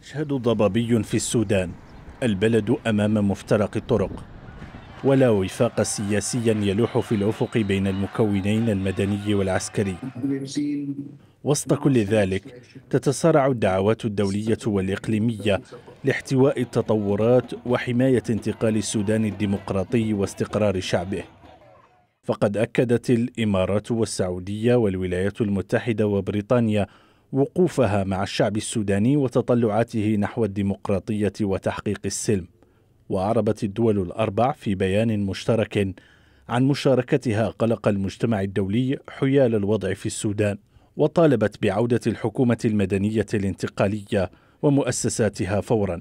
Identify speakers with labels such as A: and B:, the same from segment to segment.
A: مشهد ضبابي في السودان البلد أمام مفترق الطرق ولا وفاق سياسيا يلوح في الأفق بين المكونين المدني والعسكري وسط كل ذلك تتصارع الدعوات الدولية والإقليمية لاحتواء التطورات وحماية انتقال السودان الديمقراطي واستقرار شعبه فقد أكدت الإمارات والسعودية والولايات المتحدة وبريطانيا وقوفها مع الشعب السوداني وتطلعاته نحو الديمقراطية وتحقيق السلم وأعربت الدول الأربع في بيان مشترك عن مشاركتها قلق المجتمع الدولي حيال الوضع في السودان وطالبت بعودة الحكومة المدنية الانتقالية ومؤسساتها فورا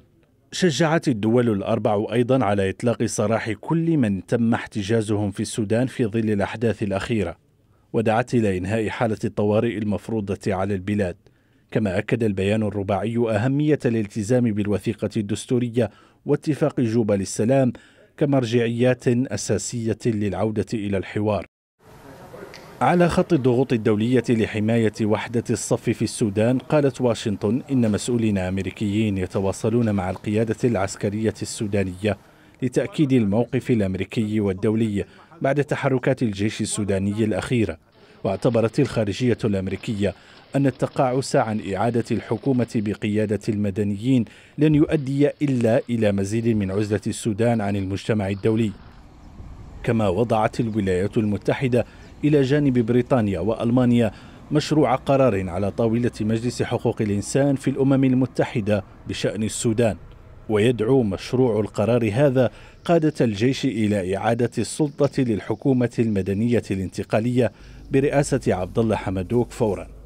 A: شجعت الدول الأربع أيضا على إطلاق سراح كل من تم احتجازهم في السودان في ظل الأحداث الأخيرة ودعت إلى إنهاء حالة الطوارئ المفروضة على البلاد كما أكد البيان الرباعي أهمية الالتزام بالوثيقة الدستورية واتفاق جوبا للسلام كمرجعيات أساسية للعودة إلى الحوار على خط الضغوط الدولية لحماية وحدة الصف في السودان قالت واشنطن إن مسؤولين أمريكيين يتواصلون مع القيادة العسكرية السودانية لتأكيد الموقف الأمريكي والدولي بعد تحركات الجيش السوداني الأخيرة واعتبرت الخارجية الأمريكية أن التقاعس عن إعادة الحكومة بقيادة المدنيين لن يؤدي إلا إلى مزيد من عزلة السودان عن المجتمع الدولي كما وضعت الولايات المتحدة إلى جانب بريطانيا وألمانيا مشروع قرار على طاولة مجلس حقوق الإنسان في الأمم المتحدة بشأن السودان ويدعو مشروع القرار هذا قادة الجيش إلى إعادة السلطة للحكومة المدنية الانتقالية برئاسة عبد الله حمدوك فوراً